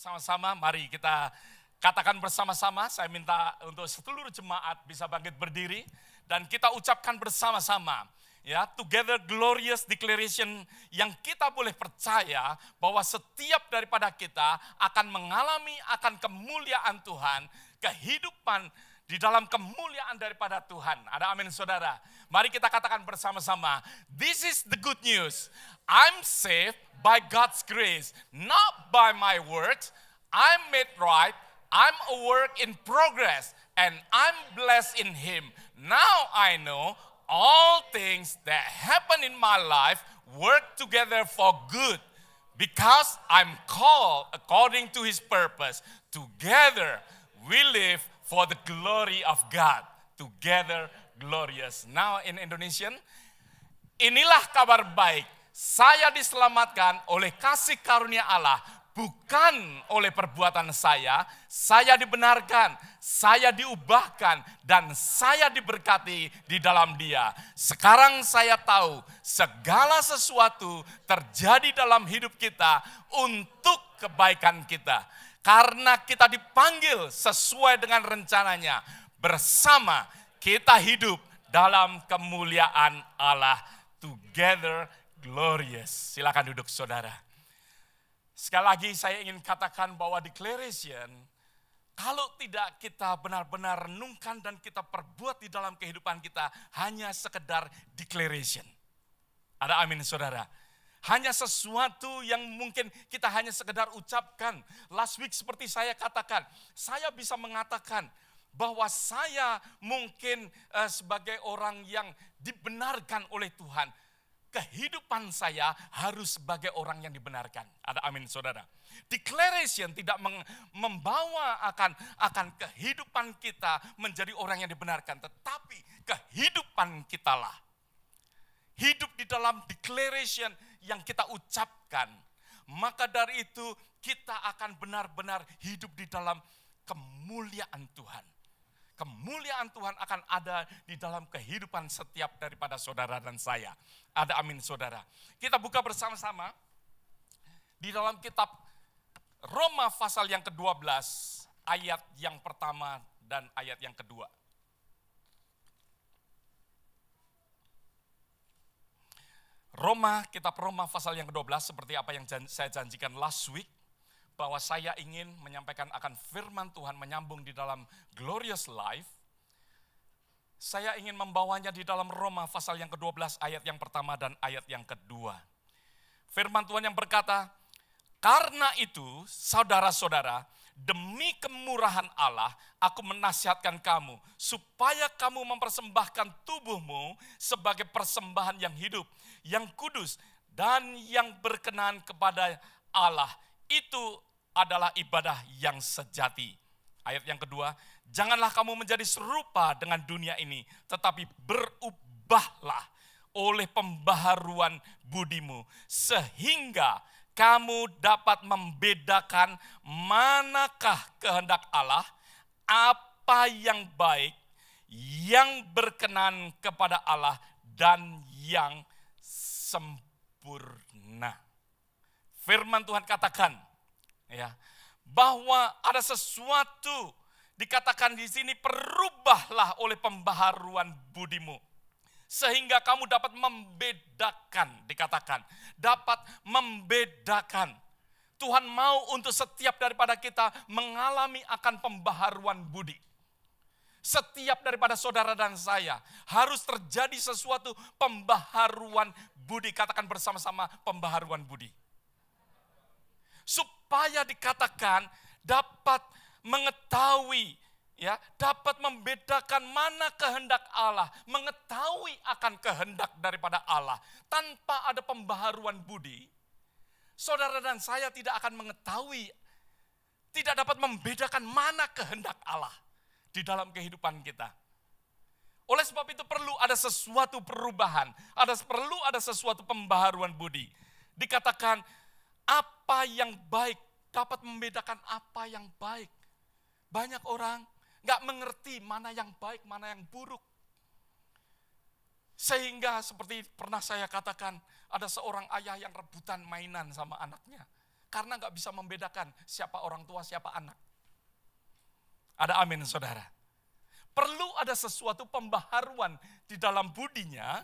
sama-sama, mari kita katakan bersama-sama. Saya minta untuk seluruh jemaat bisa bangkit berdiri dan kita ucapkan bersama-sama ya together glorious declaration yang kita boleh percaya bahwa setiap daripada kita akan mengalami akan kemuliaan Tuhan, kehidupan di dalam kemuliaan daripada Tuhan. Ada amin saudara. Mari kita katakan bersama-sama, this is the good news. I'm saved by God's grace, not by my works. I'm made right, I'm a work in progress, and I'm blessed in Him. Now I know all things that happen in my life work together for good because I'm called according to His purpose. Together we live for the glory of God, together glorious. Now in Indonesian, inilah kabar baik. Saya diselamatkan oleh kasih karunia Allah, bukan oleh perbuatan saya. Saya dibenarkan, saya diubahkan, dan saya diberkati di dalam Dia. Sekarang saya tahu segala sesuatu terjadi dalam hidup kita untuk kebaikan kita karena kita dipanggil sesuai dengan rencananya. Bersama kita hidup dalam kemuliaan Allah. Together glorious. Silakan duduk saudara. Sekali lagi saya ingin katakan bahwa declaration kalau tidak kita benar-benar renungkan dan kita perbuat di dalam kehidupan kita hanya sekedar declaration. Ada amin saudara hanya sesuatu yang mungkin kita hanya sekedar ucapkan. Last week seperti saya katakan, saya bisa mengatakan bahwa saya mungkin eh, sebagai orang yang dibenarkan oleh Tuhan, kehidupan saya harus sebagai orang yang dibenarkan. Ada amin saudara. Declaration tidak membawa akan akan kehidupan kita menjadi orang yang dibenarkan, tetapi kehidupan kitalah hidup di dalam declaration yang kita ucapkan, maka dari itu kita akan benar-benar hidup di dalam kemuliaan Tuhan. Kemuliaan Tuhan akan ada di dalam kehidupan setiap daripada saudara dan saya. Ada amin saudara. Kita buka bersama-sama di dalam kitab Roma pasal yang ke-12 ayat yang pertama dan ayat yang kedua. Roma, kitab Roma pasal yang ke-12 seperti apa yang jan saya janjikan last week bahwa saya ingin menyampaikan akan firman Tuhan menyambung di dalam glorious life. Saya ingin membawanya di dalam Roma pasal yang ke-12 ayat yang pertama dan ayat yang kedua. Firman Tuhan yang berkata, "Karena itu, saudara-saudara, demi kemurahan Allah, aku menasihatkan kamu supaya kamu mempersembahkan tubuhmu sebagai persembahan yang hidup, yang kudus, dan yang berkenan kepada Allah. Itu adalah ibadah yang sejati. Ayat yang kedua, janganlah kamu menjadi serupa dengan dunia ini, tetapi berubahlah oleh pembaharuan budimu, sehingga kamu dapat membedakan manakah kehendak Allah, apa yang baik, yang berkenan kepada Allah, dan yang sempurna. Firman Tuhan katakan, ya, bahwa ada sesuatu dikatakan di sini perubahlah oleh pembaharuan budimu sehingga kamu dapat membedakan, dikatakan, dapat membedakan. Tuhan mau untuk setiap daripada kita mengalami akan pembaharuan budi. Setiap daripada saudara dan saya harus terjadi sesuatu pembaharuan budi. Katakan bersama-sama pembaharuan budi. Supaya dikatakan dapat mengetahui ya dapat membedakan mana kehendak Allah, mengetahui akan kehendak daripada Allah tanpa ada pembaharuan budi, saudara dan saya tidak akan mengetahui tidak dapat membedakan mana kehendak Allah di dalam kehidupan kita. Oleh sebab itu perlu ada sesuatu perubahan, ada perlu ada sesuatu pembaharuan budi. Dikatakan apa yang baik dapat membedakan apa yang baik. Banyak orang nggak mengerti mana yang baik, mana yang buruk. Sehingga seperti pernah saya katakan, ada seorang ayah yang rebutan mainan sama anaknya. Karena nggak bisa membedakan siapa orang tua, siapa anak. Ada amin saudara. Perlu ada sesuatu pembaharuan di dalam budinya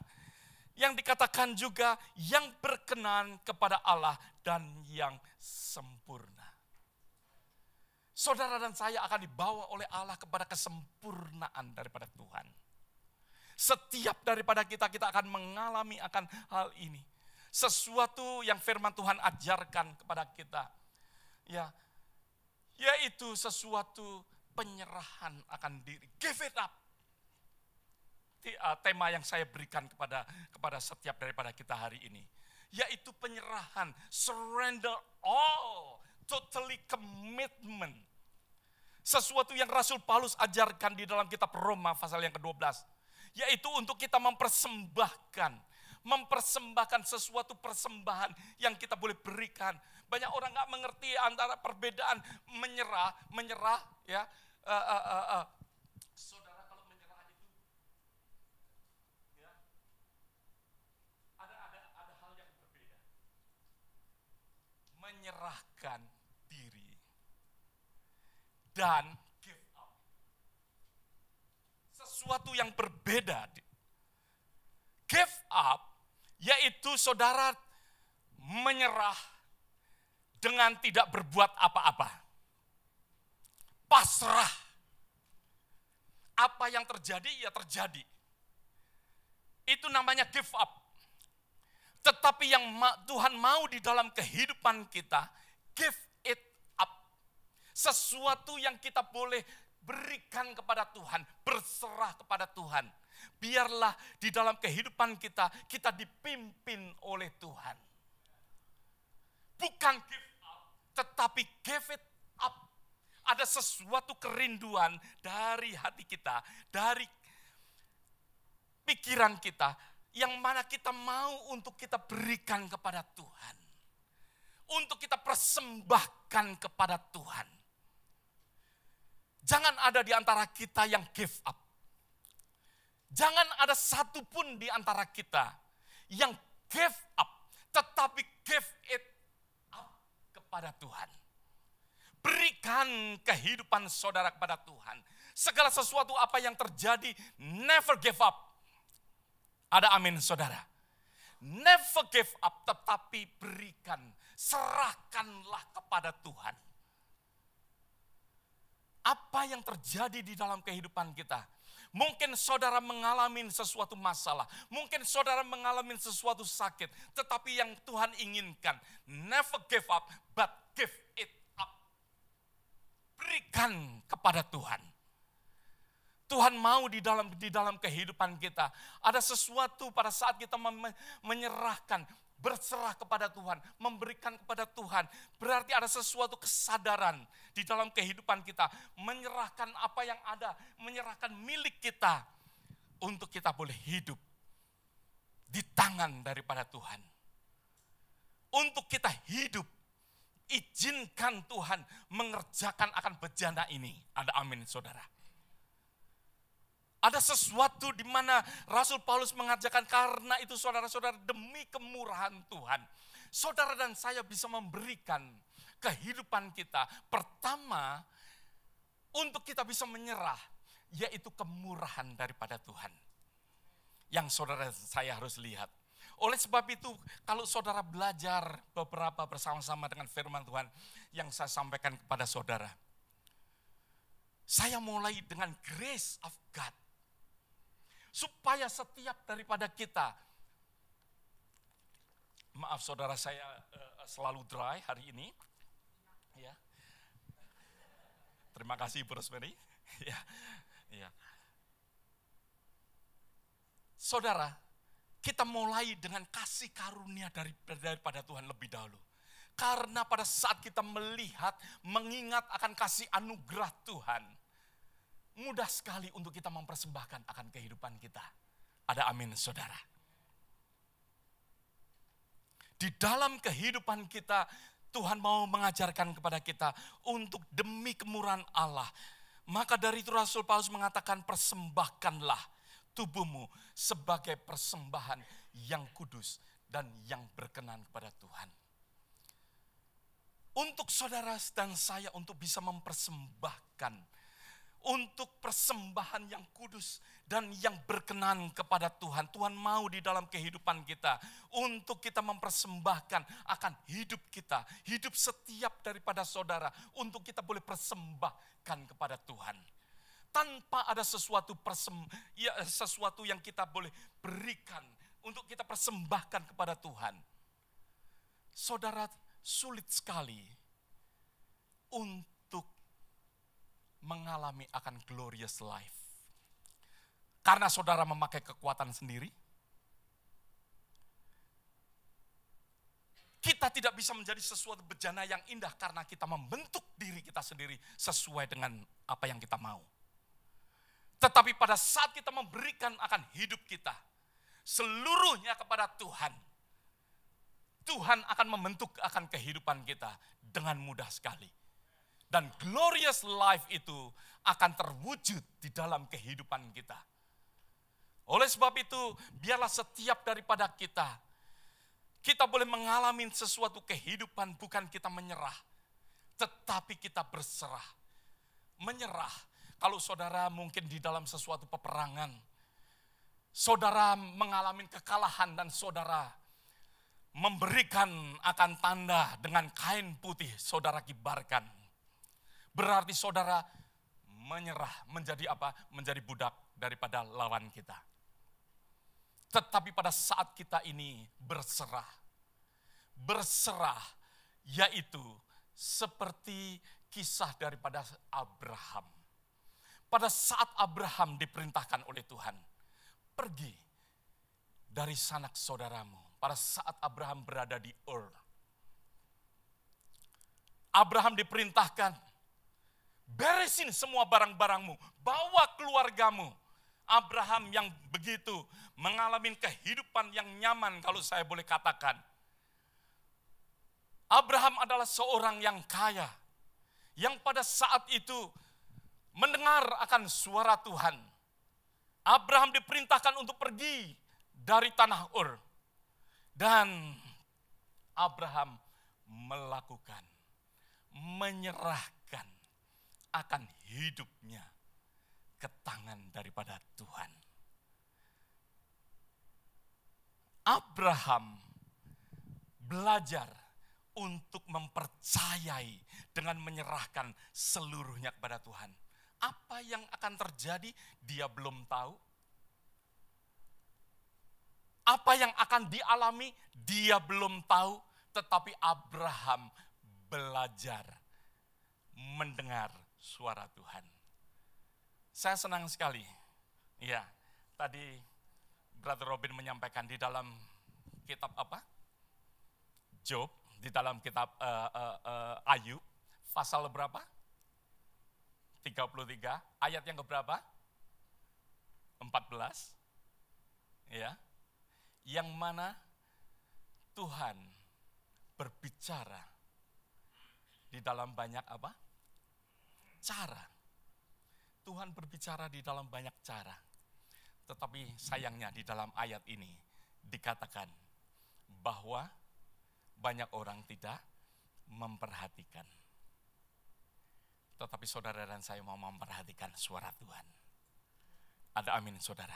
yang dikatakan juga yang berkenan kepada Allah dan yang sempurna saudara dan saya akan dibawa oleh Allah kepada kesempurnaan daripada Tuhan. Setiap daripada kita, kita akan mengalami akan hal ini. Sesuatu yang firman Tuhan ajarkan kepada kita. Ya, yaitu sesuatu penyerahan akan diri. Give it up. Eh, tema yang saya berikan kepada kepada setiap daripada kita hari ini, yaitu penyerahan, surrender all, totally commitment. Sesuatu yang Rasul Paulus ajarkan di dalam kitab Roma pasal yang ke-12. Yaitu untuk kita mempersembahkan. Mempersembahkan sesuatu persembahan yang kita boleh berikan. Banyak orang nggak mengerti antara perbedaan menyerah, menyerah ya. Uh, uh, uh, uh. Saudara kalau menyerah itu ya, ada, ada, ada hal yang berbeda. Menyerahkan dan give up. Sesuatu yang berbeda. Give up yaitu saudara menyerah dengan tidak berbuat apa-apa. Pasrah. Apa yang terjadi ya terjadi. Itu namanya give up. Tetapi yang Tuhan mau di dalam kehidupan kita, give sesuatu yang kita boleh berikan kepada Tuhan, berserah kepada Tuhan. Biarlah di dalam kehidupan kita, kita dipimpin oleh Tuhan. Bukan give up, tetapi give it up. Ada sesuatu kerinduan dari hati kita, dari pikiran kita, yang mana kita mau untuk kita berikan kepada Tuhan. Untuk kita persembahkan kepada Tuhan Jangan ada di antara kita yang give up. Jangan ada satupun di antara kita yang give up, tetapi give it up kepada Tuhan. Berikan kehidupan saudara kepada Tuhan. Segala sesuatu apa yang terjadi, never give up. Ada amin saudara. Never give up, tetapi berikan, serahkanlah kepada Tuhan apa yang terjadi di dalam kehidupan kita. Mungkin saudara mengalami sesuatu masalah, mungkin saudara mengalami sesuatu sakit, tetapi yang Tuhan inginkan, never give up, but give it up. Berikan kepada Tuhan. Tuhan mau di dalam di dalam kehidupan kita ada sesuatu pada saat kita menyerahkan berserah kepada Tuhan, memberikan kepada Tuhan. Berarti ada sesuatu kesadaran di dalam kehidupan kita, menyerahkan apa yang ada, menyerahkan milik kita untuk kita boleh hidup di tangan daripada Tuhan. Untuk kita hidup, izinkan Tuhan mengerjakan akan bejana ini. Ada amin saudara. Ada sesuatu di mana Rasul Paulus mengajarkan karena itu saudara-saudara demi kemurahan Tuhan. Saudara dan saya bisa memberikan kehidupan kita. Pertama, untuk kita bisa menyerah, yaitu kemurahan daripada Tuhan. Yang saudara saya harus lihat. Oleh sebab itu, kalau saudara belajar beberapa bersama-sama dengan firman Tuhan yang saya sampaikan kepada saudara, saya mulai dengan grace of God supaya setiap daripada kita maaf saudara saya uh, selalu dry hari ini. Ya. Terima kasih Ibu Rosemary. ya. Ya. Saudara, kita mulai dengan kasih karunia dari daripada Tuhan lebih dahulu. Karena pada saat kita melihat, mengingat akan kasih anugerah Tuhan, mudah sekali untuk kita mempersembahkan akan kehidupan kita. Ada amin, saudara. Di dalam kehidupan kita, Tuhan mau mengajarkan kepada kita untuk demi kemurahan Allah. Maka dari itu Rasul Paulus mengatakan persembahkanlah tubuhmu sebagai persembahan yang kudus dan yang berkenan kepada Tuhan. Untuk saudara dan saya untuk bisa mempersembahkan untuk persembahan yang kudus dan yang berkenan kepada Tuhan. Tuhan mau di dalam kehidupan kita untuk kita mempersembahkan akan hidup kita, hidup setiap daripada saudara untuk kita boleh persembahkan kepada Tuhan. Tanpa ada sesuatu persem, ya, sesuatu yang kita boleh berikan untuk kita persembahkan kepada Tuhan. Saudara sulit sekali untuk mengalami akan glorious life. Karena saudara memakai kekuatan sendiri, kita tidak bisa menjadi sesuatu bejana yang indah karena kita membentuk diri kita sendiri sesuai dengan apa yang kita mau. Tetapi pada saat kita memberikan akan hidup kita seluruhnya kepada Tuhan, Tuhan akan membentuk akan kehidupan kita dengan mudah sekali dan glorious life itu akan terwujud di dalam kehidupan kita. Oleh sebab itu, biarlah setiap daripada kita, kita boleh mengalami sesuatu kehidupan bukan kita menyerah, tetapi kita berserah. Menyerah, kalau saudara mungkin di dalam sesuatu peperangan, saudara mengalami kekalahan dan saudara memberikan akan tanda dengan kain putih saudara kibarkan Berarti saudara menyerah menjadi apa? Menjadi budak daripada lawan kita. Tetapi pada saat kita ini berserah. Berserah yaitu seperti kisah daripada Abraham. Pada saat Abraham diperintahkan oleh Tuhan, pergi dari sanak saudaramu. Pada saat Abraham berada di Ur, Abraham diperintahkan Beresin semua barang-barangmu, bawa keluargamu. Abraham yang begitu mengalami kehidupan yang nyaman kalau saya boleh katakan. Abraham adalah seorang yang kaya, yang pada saat itu mendengar akan suara Tuhan. Abraham diperintahkan untuk pergi dari tanah Ur. Dan Abraham melakukan, menyerah akan hidupnya ke tangan daripada Tuhan. Abraham belajar untuk mempercayai dengan menyerahkan seluruhnya kepada Tuhan. Apa yang akan terjadi dia belum tahu. Apa yang akan dialami dia belum tahu, tetapi Abraham belajar mendengar suara Tuhan. Saya senang sekali. Ya, tadi Brother Robin menyampaikan di dalam kitab apa? Job, di dalam kitab uh, uh, uh, Ayub, pasal berapa? 33, ayat yang keberapa? 14. Ya. Yang mana Tuhan berbicara di dalam banyak apa? cara. Tuhan berbicara di dalam banyak cara. Tetapi sayangnya di dalam ayat ini dikatakan bahwa banyak orang tidak memperhatikan. Tetapi saudara dan saya mau memperhatikan suara Tuhan. Ada amin saudara.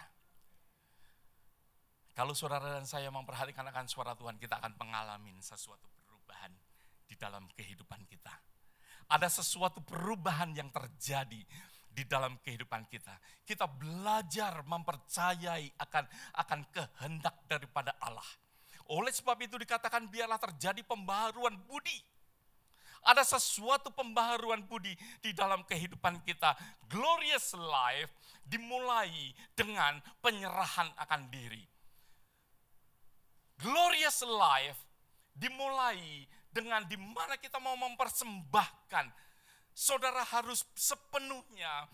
Kalau saudara dan saya memperhatikan akan suara Tuhan, kita akan mengalami sesuatu perubahan di dalam kehidupan kita ada sesuatu perubahan yang terjadi di dalam kehidupan kita. Kita belajar mempercayai akan akan kehendak daripada Allah. Oleh sebab itu dikatakan biarlah terjadi pembaharuan budi. Ada sesuatu pembaharuan budi di dalam kehidupan kita. Glorious life dimulai dengan penyerahan akan diri. Glorious life dimulai dengan dimana kita mau mempersembahkan, saudara harus sepenuhnya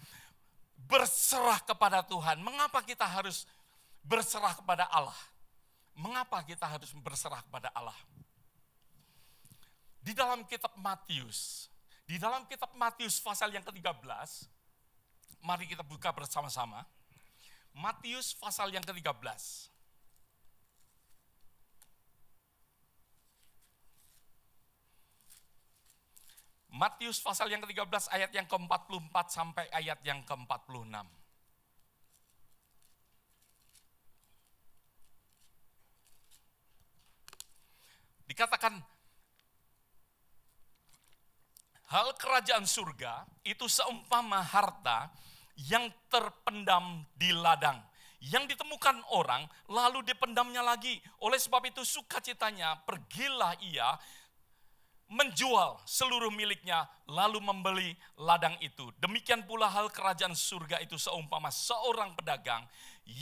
berserah kepada Tuhan. Mengapa kita harus berserah kepada Allah? Mengapa kita harus berserah kepada Allah? Di dalam kitab Matius, di dalam kitab Matius pasal yang ke-13, mari kita buka bersama-sama. Matius pasal yang ke-13. Matius pasal yang ke-13 ayat yang ke-44 sampai ayat yang ke-46. Dikatakan hal kerajaan surga itu seumpama harta yang terpendam di ladang yang ditemukan orang lalu dipendamnya lagi. Oleh sebab itu sukacitanya pergilah ia menjual seluruh miliknya, lalu membeli ladang itu. Demikian pula hal kerajaan surga itu seumpama seorang pedagang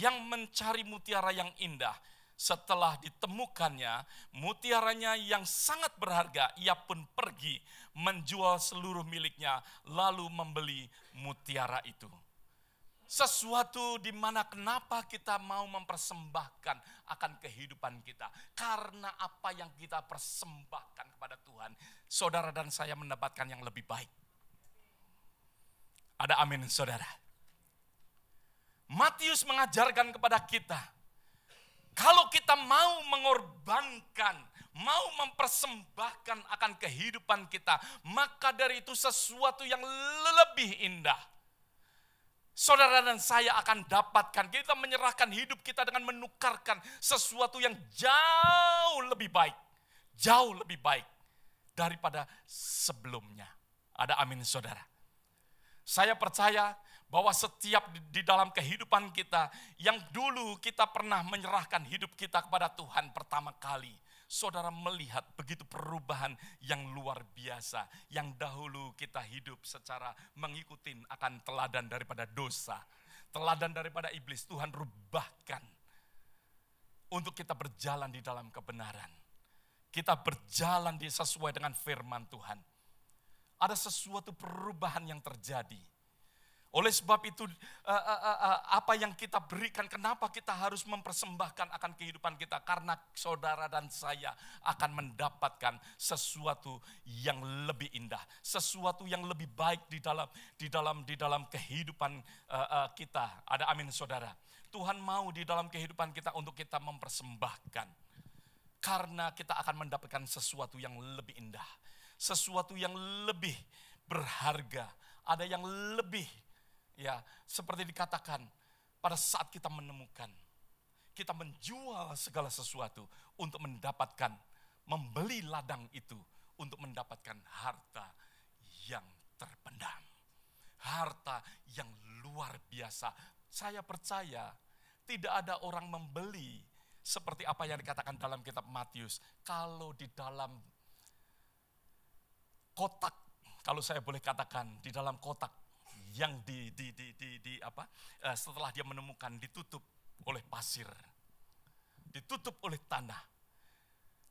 yang mencari mutiara yang indah. Setelah ditemukannya, mutiaranya yang sangat berharga, ia pun pergi menjual seluruh miliknya, lalu membeli mutiara itu sesuatu di mana kenapa kita mau mempersembahkan akan kehidupan kita. Karena apa yang kita persembahkan kepada Tuhan, saudara dan saya mendapatkan yang lebih baik. Ada amin saudara. Matius mengajarkan kepada kita, kalau kita mau mengorbankan, mau mempersembahkan akan kehidupan kita, maka dari itu sesuatu yang lebih indah saudara dan saya akan dapatkan. Kita menyerahkan hidup kita dengan menukarkan sesuatu yang jauh lebih baik. Jauh lebih baik daripada sebelumnya. Ada amin saudara. Saya percaya bahwa setiap di dalam kehidupan kita yang dulu kita pernah menyerahkan hidup kita kepada Tuhan pertama kali saudara melihat begitu perubahan yang luar biasa. Yang dahulu kita hidup secara mengikuti akan teladan daripada dosa. Teladan daripada iblis Tuhan rubahkan. Untuk kita berjalan di dalam kebenaran. Kita berjalan di sesuai dengan firman Tuhan. Ada sesuatu perubahan yang terjadi oleh sebab itu, eh, eh, eh, apa yang kita berikan, kenapa kita harus mempersembahkan akan kehidupan kita? Karena saudara dan saya akan mendapatkan sesuatu yang lebih indah, sesuatu yang lebih baik di dalam di dalam di dalam kehidupan kita. Ada amin, saudara. Tuhan mau di dalam kehidupan kita untuk kita mempersembahkan, karena kita akan mendapatkan sesuatu yang lebih indah, sesuatu yang lebih berharga, ada yang lebih Ya, seperti dikatakan pada saat kita menemukan kita menjual segala sesuatu untuk mendapatkan membeli ladang itu untuk mendapatkan harta yang terpendam. Harta yang luar biasa. Saya percaya tidak ada orang membeli seperti apa yang dikatakan dalam kitab Matius. Kalau di dalam kotak, kalau saya boleh katakan, di dalam kotak yang di, di, di, di, di apa eh, setelah dia menemukan ditutup oleh pasir, ditutup oleh tanah,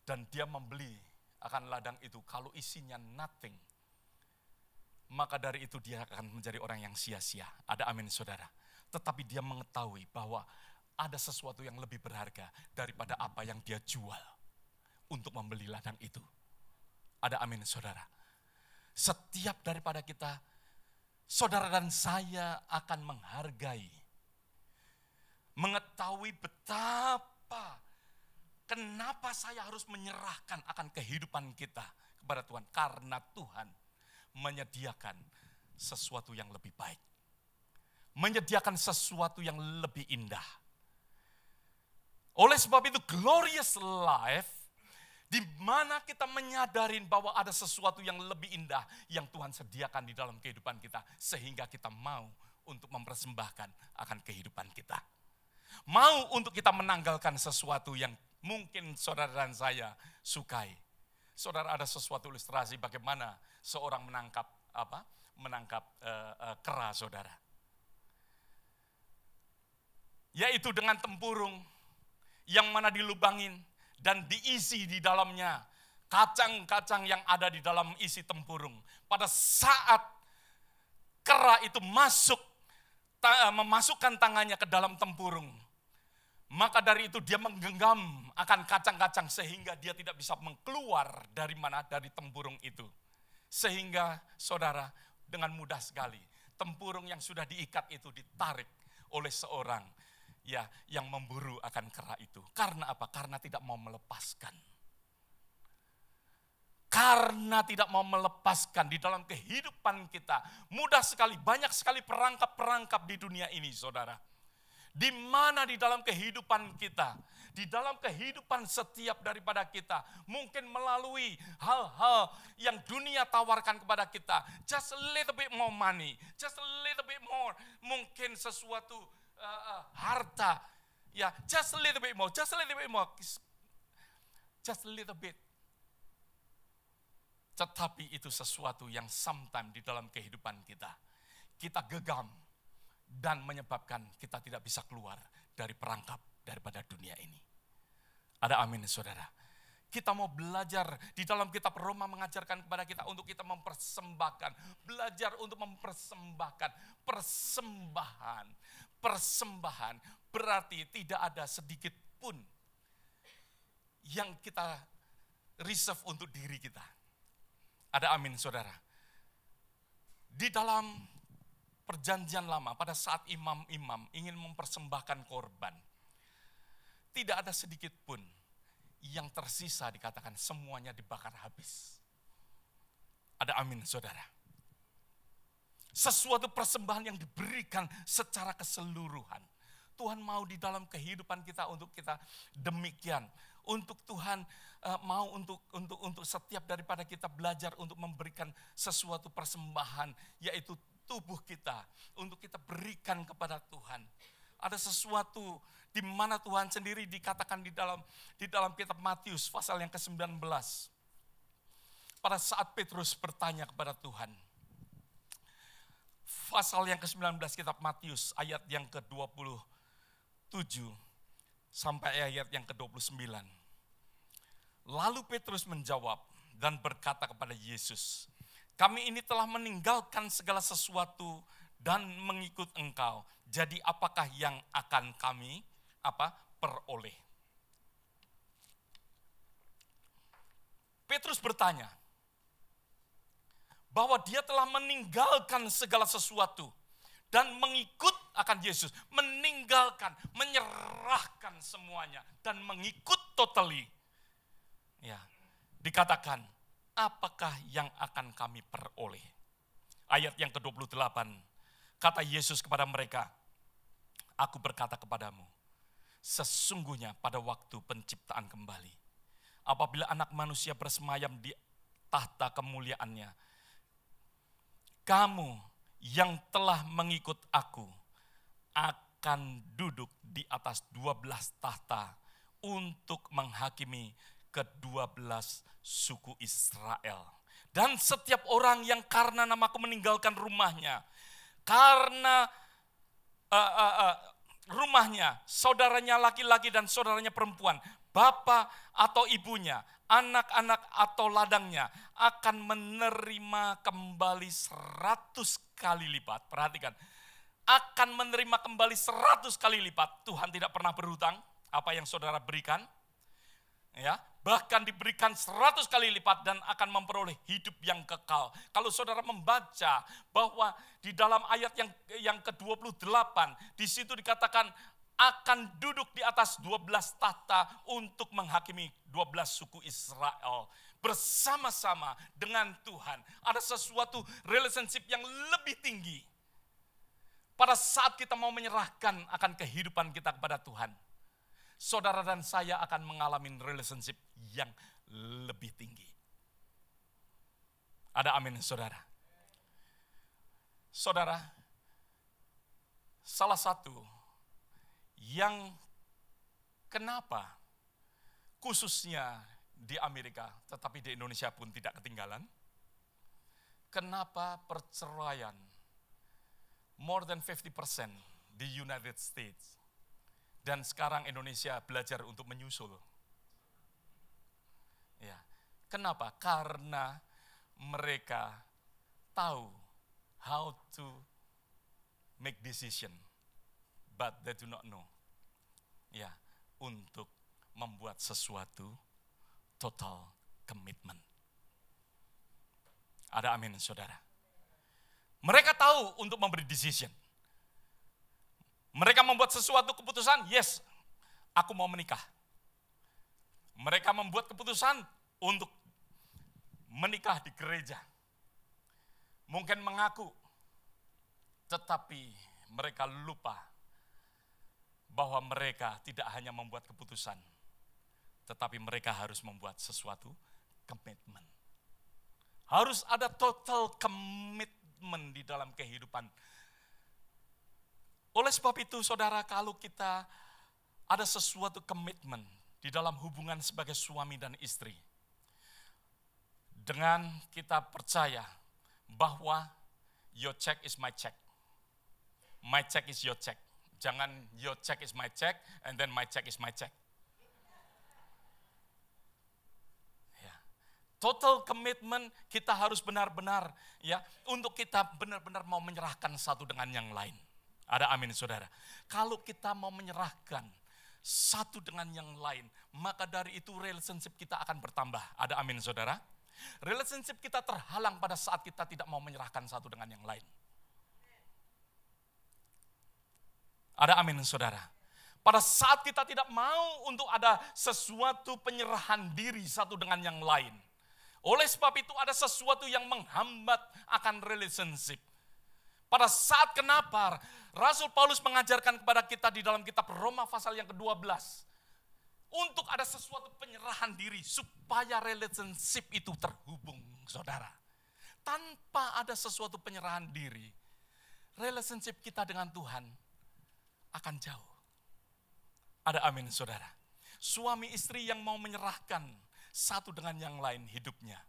dan dia membeli akan ladang itu kalau isinya nothing, maka dari itu dia akan menjadi orang yang sia-sia. Ada amin saudara. Tetapi dia mengetahui bahwa ada sesuatu yang lebih berharga daripada apa yang dia jual untuk membeli ladang itu. Ada amin saudara. Setiap daripada kita saudara dan saya akan menghargai, mengetahui betapa kenapa saya harus menyerahkan akan kehidupan kita kepada Tuhan, karena Tuhan menyediakan sesuatu yang lebih baik, menyediakan sesuatu yang lebih indah. Oleh sebab itu, glorious life di mana kita menyadarin bahwa ada sesuatu yang lebih indah yang Tuhan sediakan di dalam kehidupan kita sehingga kita mau untuk mempersembahkan akan kehidupan kita. Mau untuk kita menanggalkan sesuatu yang mungkin saudara dan saya sukai. Saudara ada sesuatu ilustrasi bagaimana seorang menangkap apa? Menangkap uh, uh, kera saudara. Yaitu dengan tempurung yang mana dilubangin dan diisi di dalamnya kacang-kacang yang ada di dalam isi tempurung. Pada saat kera itu masuk ta, eh, memasukkan tangannya ke dalam tempurung, maka dari itu dia menggenggam akan kacang-kacang sehingga dia tidak bisa mengkeluar dari mana dari tempurung itu. Sehingga saudara dengan mudah sekali tempurung yang sudah diikat itu ditarik oleh seorang ya yang memburu akan kera itu. Karena apa? Karena tidak mau melepaskan. Karena tidak mau melepaskan di dalam kehidupan kita. Mudah sekali, banyak sekali perangkap-perangkap di dunia ini saudara. Di mana di dalam kehidupan kita, di dalam kehidupan setiap daripada kita, mungkin melalui hal-hal yang dunia tawarkan kepada kita, just a little bit more money, just a little bit more, mungkin sesuatu harta. Ya, just a little bit more, just a little bit more. Just a little bit. Tetapi itu sesuatu yang sometimes di dalam kehidupan kita. Kita gegam dan menyebabkan kita tidak bisa keluar dari perangkap daripada dunia ini. Ada amin saudara. Kita mau belajar di dalam kitab Roma mengajarkan kepada kita untuk kita mempersembahkan. Belajar untuk mempersembahkan. Persembahan persembahan berarti tidak ada sedikit pun yang kita reserve untuk diri kita. Ada amin saudara. Di dalam perjanjian lama pada saat imam-imam ingin mempersembahkan korban. Tidak ada sedikit pun yang tersisa dikatakan semuanya dibakar habis. Ada amin saudara. Sesuatu persembahan yang diberikan secara keseluruhan. Tuhan mau di dalam kehidupan kita untuk kita demikian. Untuk Tuhan eh, mau untuk untuk untuk setiap daripada kita belajar untuk memberikan sesuatu persembahan yaitu tubuh kita untuk kita berikan kepada Tuhan. Ada sesuatu di mana Tuhan sendiri dikatakan di dalam di dalam kitab Matius pasal yang ke-19. Pada saat Petrus bertanya kepada Tuhan, pasal yang ke-19 kitab Matius ayat yang ke-27 sampai ayat yang ke-29. Lalu Petrus menjawab dan berkata kepada Yesus, "Kami ini telah meninggalkan segala sesuatu dan mengikut Engkau. Jadi apakah yang akan kami apa peroleh?" Petrus bertanya, bahwa dia telah meninggalkan segala sesuatu dan mengikut akan Yesus, meninggalkan, menyerahkan semuanya dan mengikut totally. Ya. Dikatakan, apakah yang akan kami peroleh? Ayat yang ke-28. Kata Yesus kepada mereka, Aku berkata kepadamu, sesungguhnya pada waktu penciptaan kembali, apabila anak manusia bersemayam di tahta kemuliaannya, kamu yang telah mengikut aku akan duduk di atas dua belas tahta untuk menghakimi kedua belas suku Israel. Dan setiap orang yang karena namaku meninggalkan rumahnya, karena uh, uh, uh, rumahnya, saudaranya laki-laki dan saudaranya perempuan, bapak atau ibunya, anak-anak atau ladangnya akan menerima kembali seratus kali lipat. Perhatikan, akan menerima kembali seratus kali lipat. Tuhan tidak pernah berhutang apa yang saudara berikan. Ya, bahkan diberikan seratus kali lipat dan akan memperoleh hidup yang kekal. Kalau saudara membaca bahwa di dalam ayat yang yang ke-28 di situ dikatakan akan duduk di atas 12 tata untuk menghakimi 12 suku Israel bersama-sama dengan Tuhan. Ada sesuatu relationship yang lebih tinggi. Pada saat kita mau menyerahkan akan kehidupan kita kepada Tuhan, saudara dan saya akan mengalami relationship yang lebih tinggi. Ada amin saudara. Saudara, salah satu yang kenapa khususnya di Amerika, tetapi di Indonesia pun tidak ketinggalan. Kenapa perceraian more than 50% di United States dan sekarang Indonesia belajar untuk menyusul? Ya. Kenapa? Karena mereka tahu how to make decision, but they do not know ya untuk membuat sesuatu total commitment. Ada amin saudara. Mereka tahu untuk memberi decision. Mereka membuat sesuatu keputusan, yes, aku mau menikah. Mereka membuat keputusan untuk menikah di gereja. Mungkin mengaku, tetapi mereka lupa bahwa mereka tidak hanya membuat keputusan, tetapi mereka harus membuat sesuatu komitmen. Harus ada total komitmen di dalam kehidupan. Oleh sebab itu, saudara, kalau kita ada sesuatu komitmen di dalam hubungan sebagai suami dan istri, dengan kita percaya bahwa your check is my check, my check is your check Jangan your check is my check and then my check is my check. Ya. Total commitment kita harus benar-benar ya untuk kita benar-benar mau menyerahkan satu dengan yang lain. Ada amin saudara. Kalau kita mau menyerahkan satu dengan yang lain, maka dari itu relationship kita akan bertambah. Ada amin saudara. Relationship kita terhalang pada saat kita tidak mau menyerahkan satu dengan yang lain. Ada amin saudara. Pada saat kita tidak mau untuk ada sesuatu penyerahan diri satu dengan yang lain. Oleh sebab itu ada sesuatu yang menghambat akan relationship. Pada saat kenapa Rasul Paulus mengajarkan kepada kita di dalam kitab Roma pasal yang ke-12 untuk ada sesuatu penyerahan diri supaya relationship itu terhubung, saudara. Tanpa ada sesuatu penyerahan diri, relationship kita dengan Tuhan akan jauh. Ada amin saudara. Suami istri yang mau menyerahkan satu dengan yang lain hidupnya.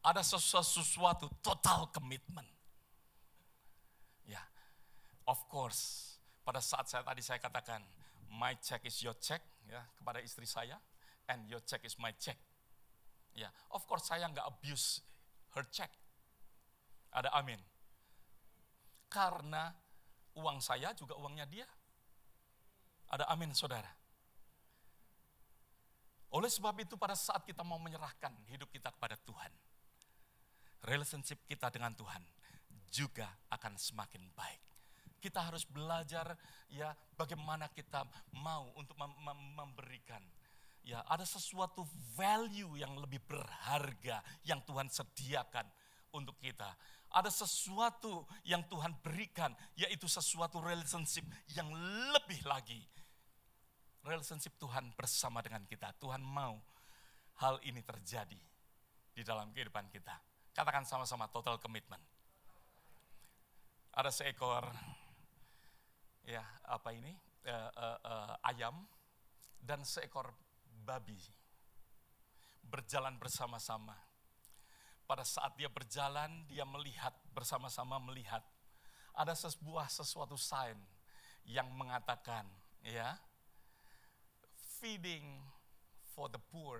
Ada sesuatu, total komitmen. Ya, of course. Pada saat saya tadi saya katakan, my check is your check ya kepada istri saya, and your check is my check. Ya, of course saya nggak abuse her check. Ada amin. Karena Uang saya juga uangnya dia. Ada amin saudara. Oleh sebab itu pada saat kita mau menyerahkan hidup kita kepada Tuhan, relationship kita dengan Tuhan juga akan semakin baik. Kita harus belajar ya bagaimana kita mau untuk mem memberikan ya ada sesuatu value yang lebih berharga yang Tuhan sediakan untuk kita ada sesuatu yang Tuhan berikan, yaitu sesuatu relationship yang lebih lagi. Relationship Tuhan bersama dengan kita. Tuhan mau hal ini terjadi di dalam kehidupan kita. Katakan sama-sama total commitment. Ada seekor ya apa ini uh, uh, uh, ayam dan seekor babi berjalan bersama-sama pada saat dia berjalan, dia melihat bersama-sama melihat ada sebuah sesuatu sign yang mengatakan, ya, feeding for the poor.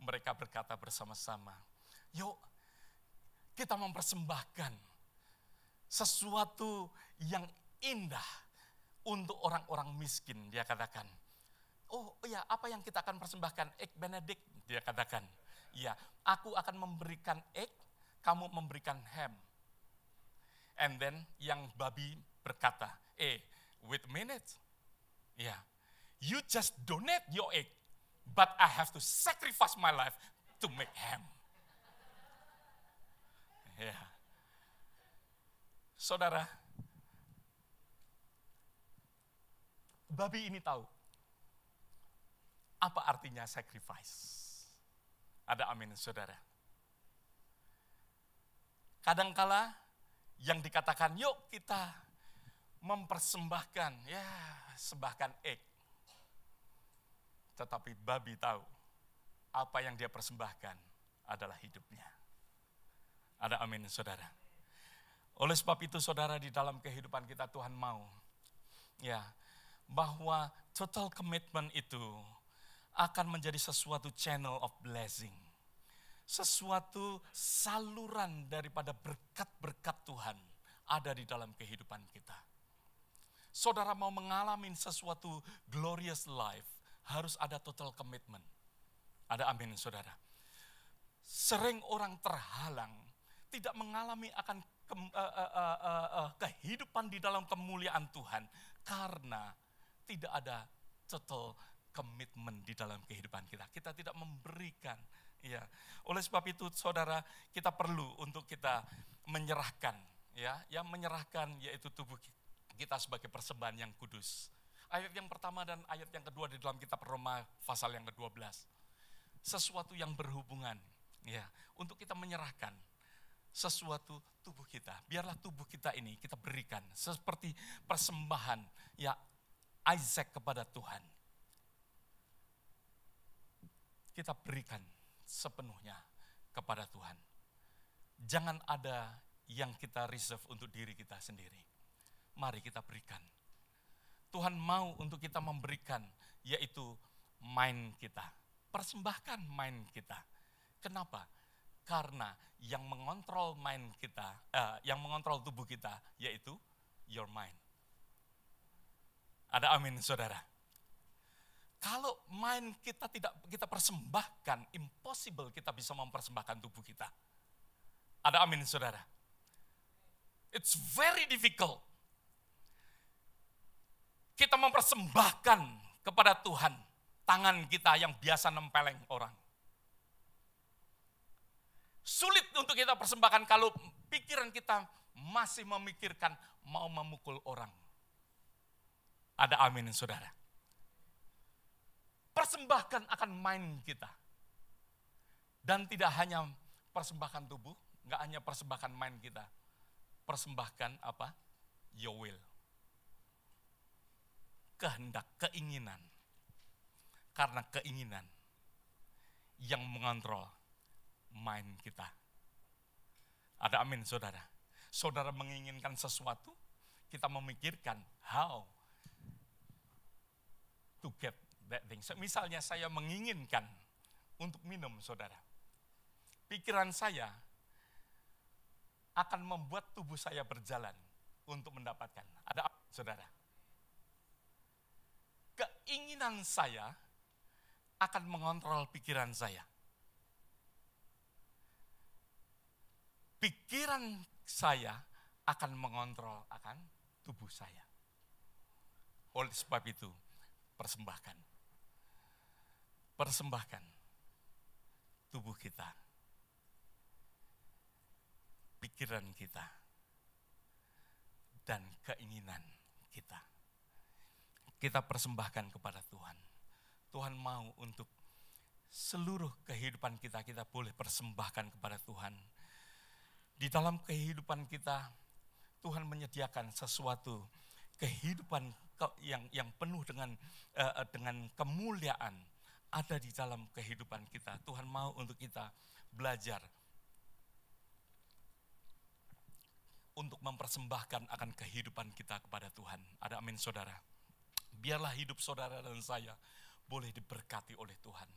Mereka berkata bersama-sama, yuk kita mempersembahkan sesuatu yang indah untuk orang-orang miskin. Dia katakan, oh iya apa yang kita akan persembahkan? Egg Benedict, dia katakan Ya, aku akan memberikan egg, kamu memberikan ham. And then yang babi berkata, eh, wait a minute. Ya, yeah. you just donate your egg, but I have to sacrifice my life to make ham. Ya. Yeah. Saudara, babi ini tahu apa artinya sacrifice. Ada amin, saudara. Kadangkala yang dikatakan, yuk kita mempersembahkan, ya sembahkan ek. Tetapi babi tahu, apa yang dia persembahkan adalah hidupnya. Ada amin, saudara. Oleh sebab itu, saudara, di dalam kehidupan kita Tuhan mau, ya, bahwa total commitment itu akan menjadi sesuatu channel of blessing sesuatu saluran daripada berkat-berkat Tuhan ada di dalam kehidupan kita. Saudara mau mengalami sesuatu glorious life, harus ada total commitment. Ada amin saudara. Sering orang terhalang, tidak mengalami akan ke, uh, eh, uh, eh, uh, eh, uh, kehidupan di dalam kemuliaan Tuhan. Karena tidak ada total commitment di dalam kehidupan kita. Kita tidak memberikan Ya, Oleh sebab itu Saudara, kita perlu untuk kita menyerahkan ya, yang menyerahkan yaitu tubuh kita sebagai persembahan yang kudus. Ayat yang pertama dan ayat yang kedua di dalam kitab Roma pasal yang ke-12. Sesuatu yang berhubungan ya, untuk kita menyerahkan sesuatu tubuh kita. Biarlah tubuh kita ini kita berikan seperti persembahan ya Isaac kepada Tuhan. Kita berikan sepenuhnya kepada Tuhan. Jangan ada yang kita reserve untuk diri kita sendiri. Mari kita berikan. Tuhan mau untuk kita memberikan, yaitu mind kita. Persembahkan mind kita. Kenapa? Karena yang mengontrol mind kita, eh, yang mengontrol tubuh kita, yaitu your mind. Ada amin, saudara. Kalau main kita tidak kita persembahkan, impossible kita bisa mempersembahkan tubuh kita. Ada amin saudara. It's very difficult. Kita mempersembahkan kepada Tuhan tangan kita yang biasa nempeleng orang. Sulit untuk kita persembahkan kalau pikiran kita masih memikirkan mau memukul orang. Ada amin saudara persembahkan akan mind kita. Dan tidak hanya persembahkan tubuh, nggak hanya persembahkan mind kita. Persembahkan apa? Your will. Kehendak, keinginan. Karena keinginan yang mengontrol mind kita. Ada amin saudara. Saudara menginginkan sesuatu, kita memikirkan how to get So, misalnya saya menginginkan untuk minum, saudara. Pikiran saya akan membuat tubuh saya berjalan untuk mendapatkan. Ada apa, saudara? Keinginan saya akan mengontrol pikiran saya. Pikiran saya akan mengontrol akan tubuh saya. Oleh sebab itu, persembahkan persembahkan tubuh kita, pikiran kita, dan keinginan kita. Kita persembahkan kepada Tuhan. Tuhan mau untuk seluruh kehidupan kita, kita boleh persembahkan kepada Tuhan. Di dalam kehidupan kita, Tuhan menyediakan sesuatu kehidupan yang yang penuh dengan uh, dengan kemuliaan, ada di dalam kehidupan kita. Tuhan mau untuk kita belajar untuk mempersembahkan akan kehidupan kita kepada Tuhan. Ada amin saudara. Biarlah hidup saudara dan saya boleh diberkati oleh Tuhan.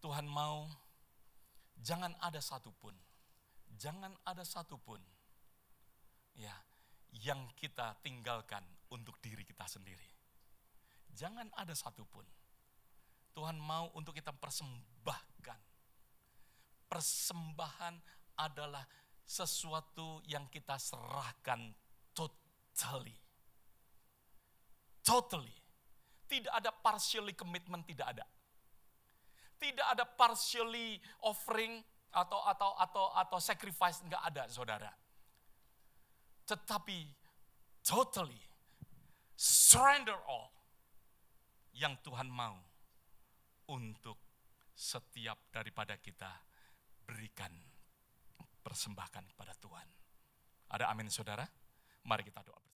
Tuhan mau jangan ada satupun, jangan ada satupun ya yang kita tinggalkan untuk diri kita sendiri. Jangan ada satupun Tuhan mau untuk kita persembahkan. Persembahan adalah sesuatu yang kita serahkan totally. Totally. Tidak ada partially commitment, tidak ada. Tidak ada partially offering atau atau atau atau sacrifice nggak ada saudara. Tetapi totally surrender all yang Tuhan mau untuk setiap daripada kita berikan persembahkan kepada Tuhan. Ada amin saudara? Mari kita doa bersama.